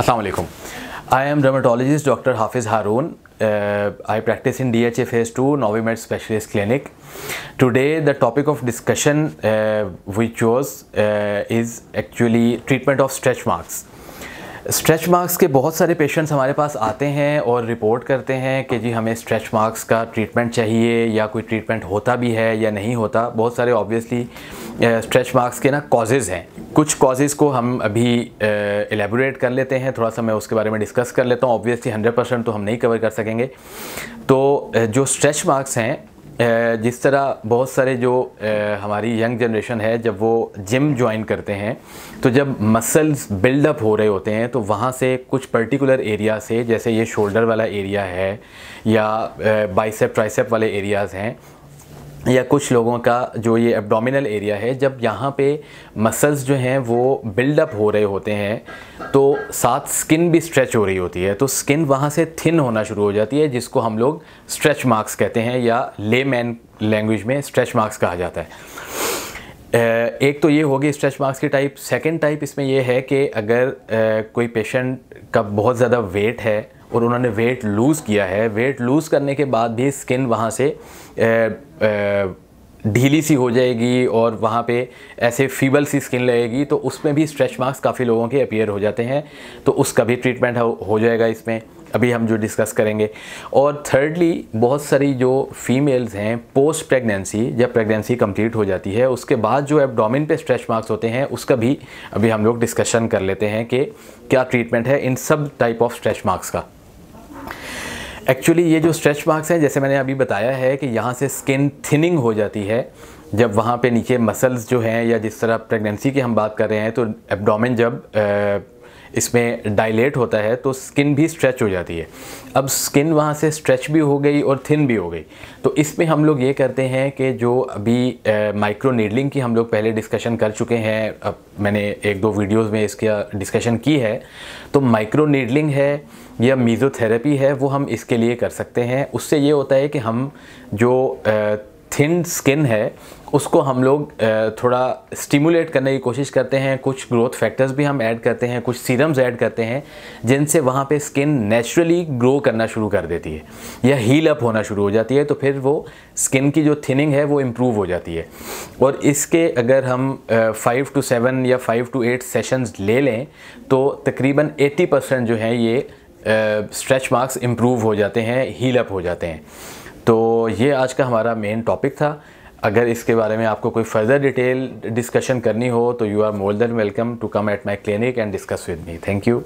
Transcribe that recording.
Assalamualaikum. I am dermatologist Dr. Hafiz Haroon. Uh, I practice in DHA Phase 2 Novimed Specialist Clinic. Today the topic of discussion uh, was, uh, is actually treatment of stretch marks. Stretch marks के बहुत सारे patients हमारे पास आते हैं और report करते हैं कि जी हमें स्ट्रेच मार्क्स का ट्रीटमेंट चाहिए या कोई ट्रीटमेंट होता भी है या नहीं होता बहुत सारे ऑब्वियसली स्ट्रेच मार्क्स के ना कॉजेज़ हैं कुछ कॉजेज़ को हम अभी एलेबोरेट कर लेते हैं थोड़ा सा मैं उसके बारे में डिस्कस कर लेता हूँ ऑब्वियसली हंड्रेड परसेंट तो हम नहीं कवर कर सकेंगे तो जो स्ट्रेच मार्क्स हैं जिस तरह बहुत सारे जो हमारी यंग जनरेशन है जब वो जिम ज्वाइन करते हैं तो जब मसल्स बिल्डअप हो रहे होते हैं तो वहाँ से कुछ पर्टिकुलर एरिया से जैसे ये शोल्डर वाला एरिया है या बाइसेप ट्राइसेप वाले एरियाज़ हैं या कुछ लोगों का जो ये एब्डोमिनल एरिया है जब यहाँ पे मसल्स जो हैं वो बिल्डअप हो रहे होते हैं तो साथ स्किन भी स्ट्रेच हो रही होती है तो स्किन वहाँ से थिन होना शुरू हो जाती है जिसको हम लोग स्ट्रेच मार्क्स कहते हैं या ले मैन लैंग्वेज में स्ट्रेच मार्क्स कहा जाता है एक तो ये होगी स्ट्रेच मार्क्स की टाइप सेकेंड टाइप इसमें यह है कि अगर कोई पेशेंट का बहुत ज़्यादा वेट है और उन्होंने वेट लूज़ किया है वेट लूज़ करने के बाद भी स्किन वहाँ से ढीली सी हो जाएगी और वहाँ पे ऐसे फीबल सी स्किन लगेगी तो उसमें भी स्ट्रेच मार्क्स काफ़ी लोगों के अपीयर हो जाते हैं तो उसका भी ट्रीटमेंट हो जाएगा इसमें अभी हम जो डिस्कस करेंगे और थर्डली बहुत सारी जो फीमेल्स हैं पोस्ट प्रेगनेंसी जब प्रेगनेंसी कंप्लीट हो जाती है उसके बाद जो एबडोमिन पे स्ट्रेच मार्क्स होते हैं उसका भी अभी हम लोग डिस्कशन कर लेते हैं कि क्या ट्रीटमेंट है इन सब टाइप ऑफ स्ट्रेच मार्क्स का एक्चुअली ये जो स्ट्रेच मार्क्स हैं जैसे मैंने अभी बताया है कि यहाँ से स्किन थिनिंग हो जाती है जब वहाँ पे नीचे मसल्स जो हैं या जिस तरह प्रेगनेंसी की हम बात कर रहे हैं तो एब्डोमेन जब इसमें डायलेट होता है तो स्किन भी स्ट्रेच हो जाती है अब स्किन वहाँ से स्ट्रेच भी हो गई और थिन भी हो गई तो इसमें हम लोग ये करते हैं कि जो अभी माइक्रो नीडलिंग की हम लोग पहले डिस्कशन कर चुके हैं अब मैंने एक दो वीडियोस में इसका डिस्कशन की है तो माइक्रो नीडलिंग है या मीज़ोथेरेपी है वो हम इसके लिए कर सकते हैं उससे ये होता है कि हम जो थिन स्किन है उसको हम लोग थोड़ा स्टिमुलेट करने की कोशिश करते हैं कुछ ग्रोथ फैक्टर्स भी हम ऐड करते हैं कुछ सीरम्स ऐड करते हैं जिनसे वहाँ पे स्किन नेचुरली ग्रो करना शुरू कर देती है या हील अप होना शुरू हो जाती है तो फिर वो स्किन की जो थिनिंग है वो इम्प्रूव हो जाती है और इसके अगर हम फाइव टू सेवन या फाइव टू एट सेशंस ले लें तो तकरीबन एटी परसेंट जो है ये स्ट्रेच मार्क्स इम्प्रूव हो जाते हैं हील अप हो जाते हैं तो ये आज का हमारा मेन टॉपिक था अगर इसके बारे में आपको कोई फर्दर डिटेल डिस्कशन करनी हो तो you are more than welcome to come at my clinic and discuss with me thank you